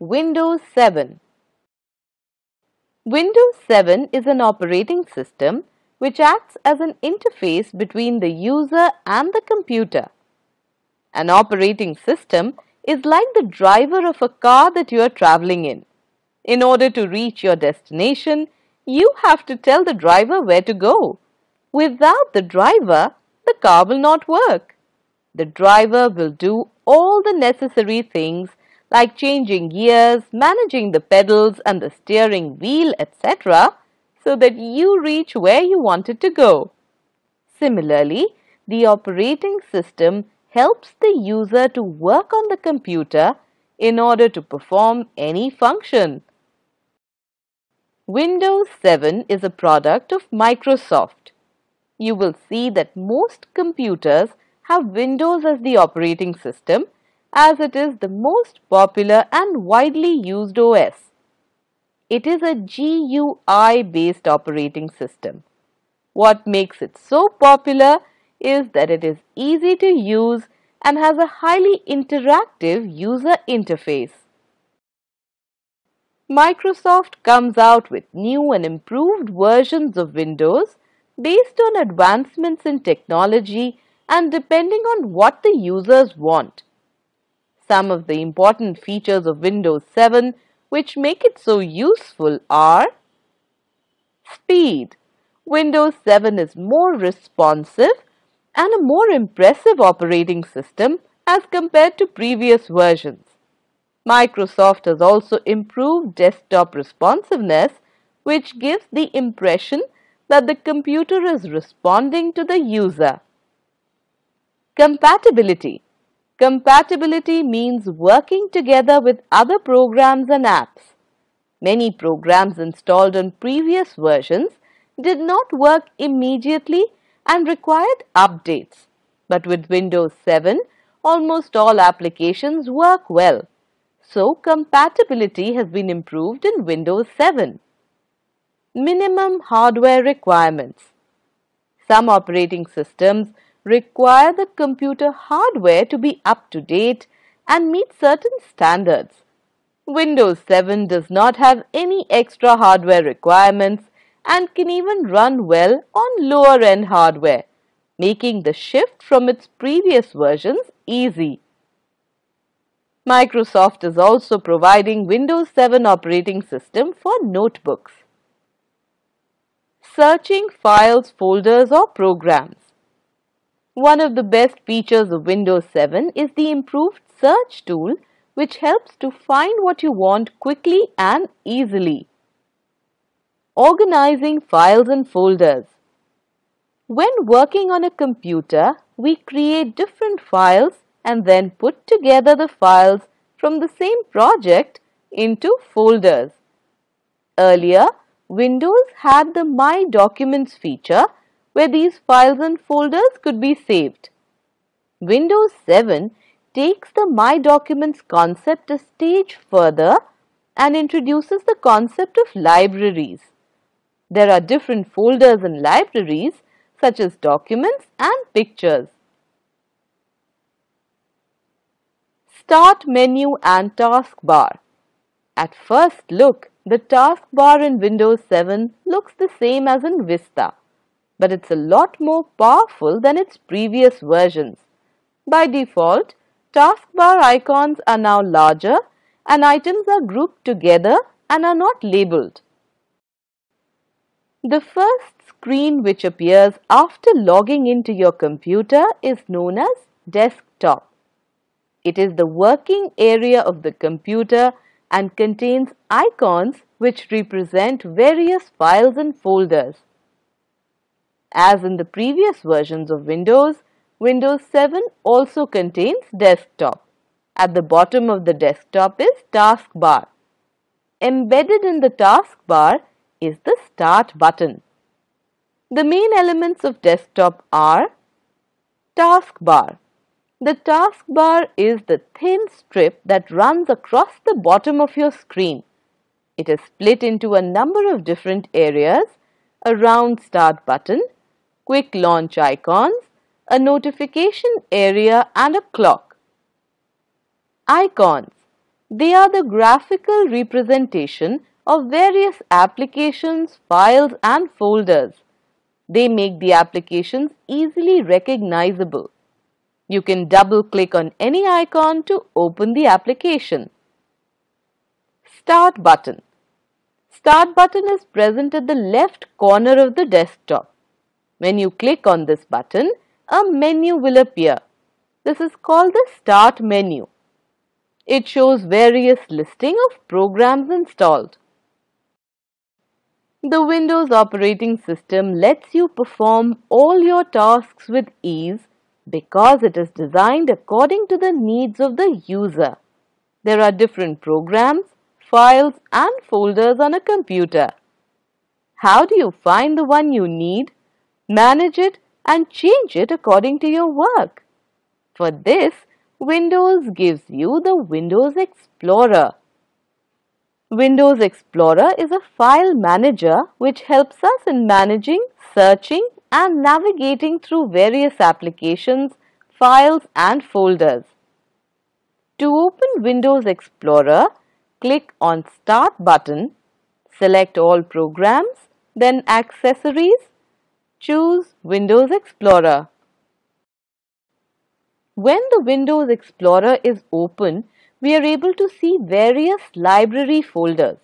Windows 7 Windows 7 is an operating system which acts as an interface between the user and the computer. An operating system is like the driver of a car that you are traveling in. In order to reach your destination, you have to tell the driver where to go. Without the driver, the car will not work. The driver will do all the necessary things like changing gears, managing the pedals and the steering wheel, etc., so that you reach where you wanted to go. Similarly, the operating system helps the user to work on the computer in order to perform any function. Windows 7 is a product of Microsoft. You will see that most computers have Windows as the operating system as it is the most popular and widely used OS. It is a GUI based operating system. What makes it so popular is that it is easy to use and has a highly interactive user interface. Microsoft comes out with new and improved versions of Windows based on advancements in technology and depending on what the users want. Some of the important features of Windows 7 which make it so useful are Speed Windows 7 is more responsive and a more impressive operating system as compared to previous versions. Microsoft has also improved desktop responsiveness which gives the impression that the computer is responding to the user. Compatibility Compatibility means working together with other programs and apps. Many programs installed on previous versions did not work immediately and required updates. But with Windows 7, almost all applications work well. So, compatibility has been improved in Windows 7. Minimum hardware requirements. Some operating systems require the computer hardware to be up to date and meet certain standards. Windows 7 does not have any extra hardware requirements and can even run well on lower end hardware, making the shift from its previous versions easy. Microsoft is also providing Windows 7 operating system for notebooks. Searching files, folders or programs. One of the best features of Windows 7 is the improved search tool which helps to find what you want quickly and easily. Organizing files and folders. When working on a computer, we create different files and then put together the files from the same project into folders. Earlier, Windows had the My Documents feature where these files and folders could be saved. Windows 7 takes the My Documents concept a stage further and introduces the concept of libraries. There are different folders in libraries such as documents and pictures. Start menu and taskbar. At first look, the taskbar in Windows 7 looks the same as in Vista but it's a lot more powerful than its previous versions. By default, taskbar icons are now larger and items are grouped together and are not labeled. The first screen which appears after logging into your computer is known as desktop. It is the working area of the computer and contains icons which represent various files and folders. As in the previous versions of Windows, Windows 7 also contains desktop. At the bottom of the desktop is taskbar. Embedded in the taskbar is the start button. The main elements of desktop are taskbar. The taskbar is the thin strip that runs across the bottom of your screen. It is split into a number of different areas, a round start button, quick launch icons, a notification area and a clock. Icons. They are the graphical representation of various applications, files and folders. They make the applications easily recognizable. You can double click on any icon to open the application. Start button. Start button is present at the left corner of the desktop. When you click on this button, a menu will appear. This is called the Start menu. It shows various listing of programs installed. The Windows operating system lets you perform all your tasks with ease because it is designed according to the needs of the user. There are different programs, files and folders on a computer. How do you find the one you need? manage it and change it according to your work. For this, Windows gives you the Windows Explorer. Windows Explorer is a file manager which helps us in managing, searching and navigating through various applications, files and folders. To open Windows Explorer, click on Start button, select All Programs, then Accessories Choose Windows Explorer. When the Windows Explorer is open, we are able to see various library folders.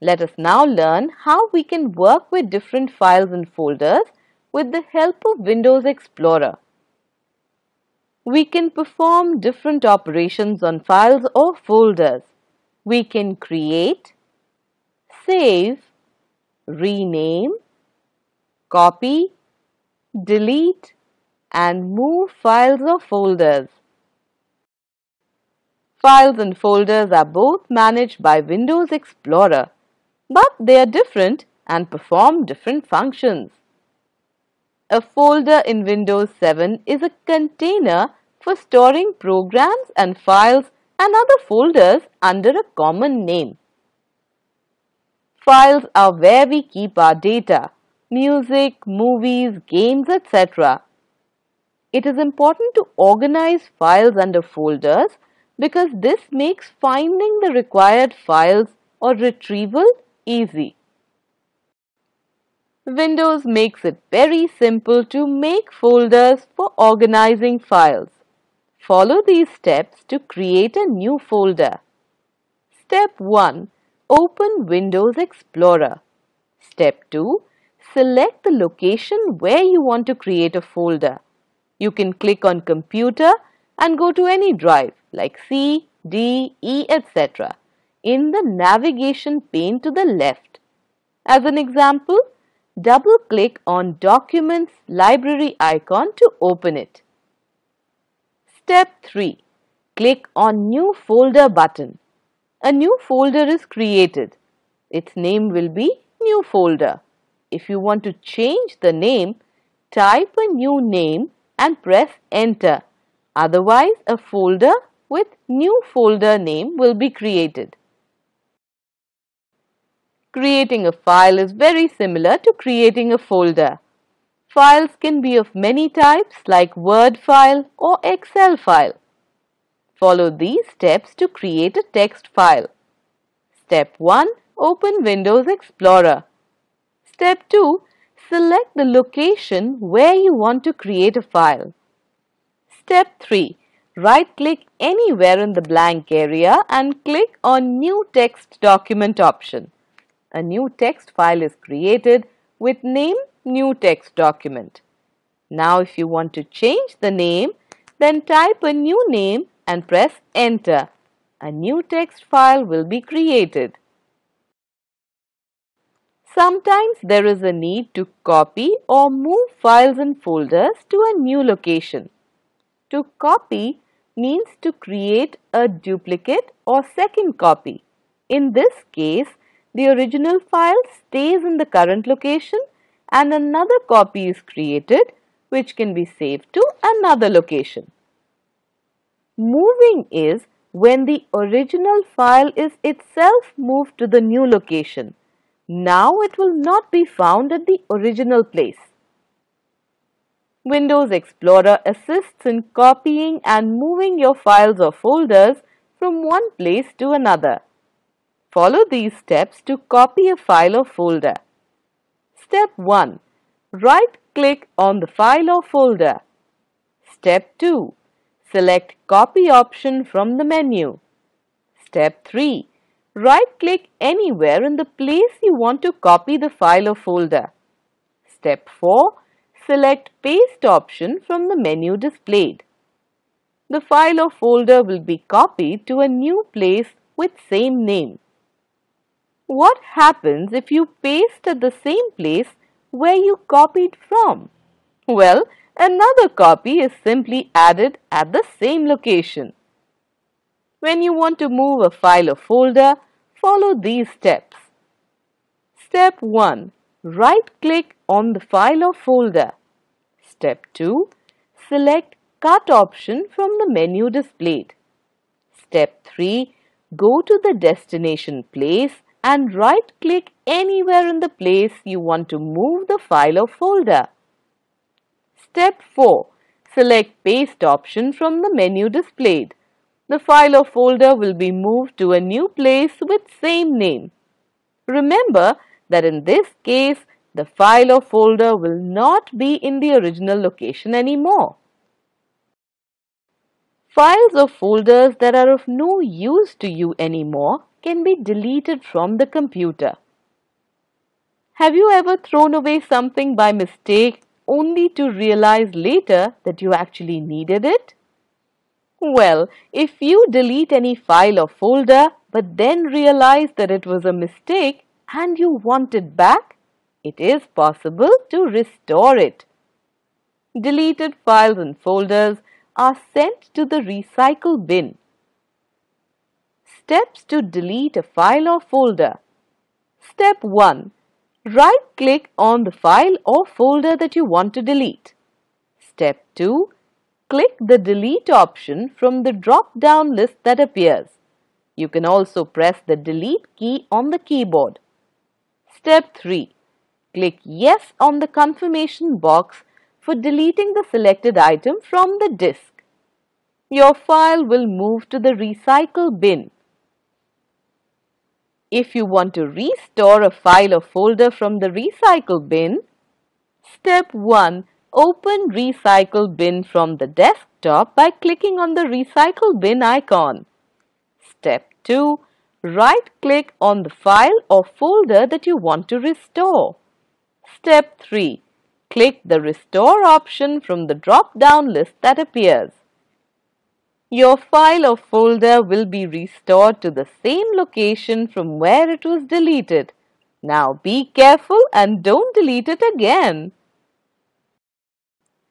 Let us now learn how we can work with different files and folders with the help of Windows Explorer. We can perform different operations on files or folders. We can create, save, rename, copy, delete and move files or folders. Files and folders are both managed by Windows Explorer, but they are different and perform different functions. A folder in Windows 7 is a container for storing programs and files and other folders under a common name. Files are where we keep our data music, movies, games, etc. It is important to organize files under folders because this makes finding the required files or retrieval easy. Windows makes it very simple to make folders for organizing files. Follow these steps to create a new folder. Step 1. Open Windows Explorer. Step 2 select the location where you want to create a folder. You can click on computer and go to any drive like C, D, E, etc. in the navigation pane to the left. As an example, double click on Documents Library icon to open it. Step 3. Click on New Folder button. A new folder is created. Its name will be New Folder. If you want to change the name, type a new name and press enter. Otherwise, a folder with new folder name will be created. Creating a file is very similar to creating a folder. Files can be of many types like Word file or Excel file. Follow these steps to create a text file. Step 1. Open Windows Explorer. Step 2. Select the location where you want to create a file. Step 3. Right-click anywhere in the blank area and click on New Text Document option. A new text file is created with name New Text Document. Now if you want to change the name, then type a new name and press Enter. A new text file will be created. Sometimes there is a need to copy or move files and folders to a new location. To copy means to create a duplicate or second copy. In this case, the original file stays in the current location and another copy is created which can be saved to another location. Moving is when the original file is itself moved to the new location now it will not be found at the original place. Windows Explorer assists in copying and moving your files or folders from one place to another. Follow these steps to copy a file or folder. Step 1. Right-click on the file or folder. Step 2. Select Copy option from the menu. Step 3. Right-click anywhere in the place you want to copy the file or folder. Step 4. Select Paste option from the menu displayed. The file or folder will be copied to a new place with same name. What happens if you paste at the same place where you copied from? Well, another copy is simply added at the same location. When you want to move a file or folder, Follow these steps. Step 1. Right-click on the file or folder. Step 2. Select Cut option from the menu displayed. Step 3. Go to the destination place and right-click anywhere in the place you want to move the file or folder. Step 4. Select Paste option from the menu displayed the file or folder will be moved to a new place with same name. Remember that in this case, the file or folder will not be in the original location anymore. Files or folders that are of no use to you anymore can be deleted from the computer. Have you ever thrown away something by mistake only to realize later that you actually needed it? Well, if you delete any file or folder but then realize that it was a mistake and you want it back, it is possible to restore it. Deleted files and folders are sent to the recycle bin. Steps to delete a file or folder. Step 1. Right-click on the file or folder that you want to delete. Step 2 click the delete option from the drop down list that appears. You can also press the delete key on the keyboard. Step 3. Click yes on the confirmation box for deleting the selected item from the disk. Your file will move to the recycle bin. If you want to restore a file or folder from the recycle bin, Step 1 Open Recycle Bin from the desktop by clicking on the Recycle Bin icon. Step 2. Right-click on the file or folder that you want to restore. Step 3. Click the Restore option from the drop-down list that appears. Your file or folder will be restored to the same location from where it was deleted. Now be careful and don't delete it again.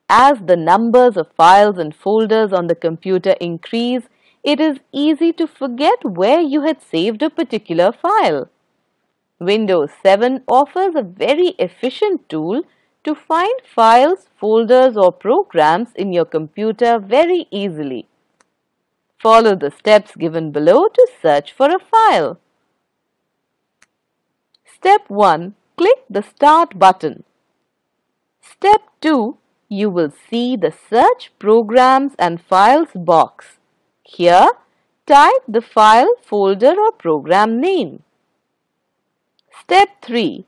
As the numbers of files and folders on the computer increase, it is easy to forget where you had saved a particular file. Windows 7 offers a very efficient tool to find files, folders or programs in your computer very easily. Follow the steps given below to search for a file. Step 1. Click the Start button. Step 2 you will see the Search Programs and Files box. Here, type the file, folder or program name. Step 3.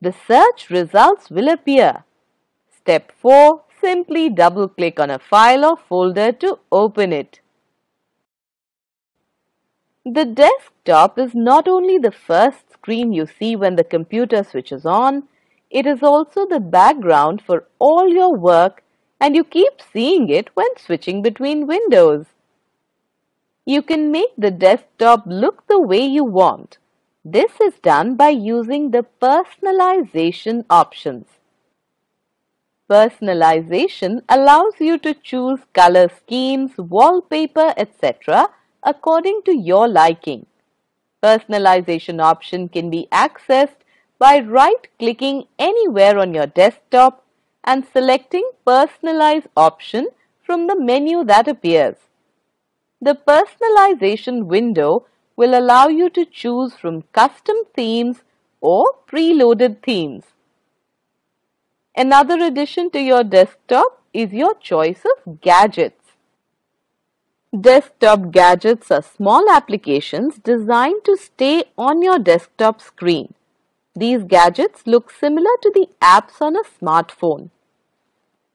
The search results will appear. Step 4. Simply double-click on a file or folder to open it. The desktop is not only the first screen you see when the computer switches on, it is also the background for all your work and you keep seeing it when switching between windows. You can make the desktop look the way you want. This is done by using the personalization options. Personalization allows you to choose color schemes, wallpaper, etc. according to your liking. Personalization option can be accessed by right-clicking anywhere on your desktop and selecting Personalize option from the menu that appears. The Personalization window will allow you to choose from custom themes or preloaded themes. Another addition to your desktop is your choice of gadgets. Desktop gadgets are small applications designed to stay on your desktop screen. These gadgets look similar to the apps on a smartphone.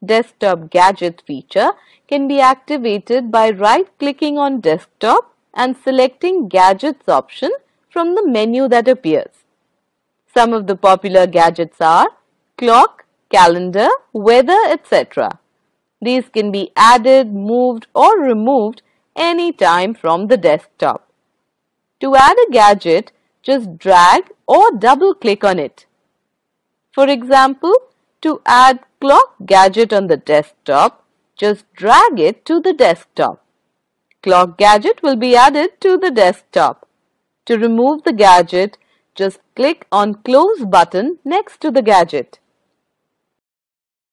Desktop gadget feature can be activated by right-clicking on desktop and selecting gadgets option from the menu that appears. Some of the popular gadgets are clock, calendar, weather, etc. These can be added, moved or removed any time from the desktop. To add a gadget, just drag or double click on it. For example, to add clock gadget on the desktop, just drag it to the desktop. Clock gadget will be added to the desktop. To remove the gadget, just click on close button next to the gadget.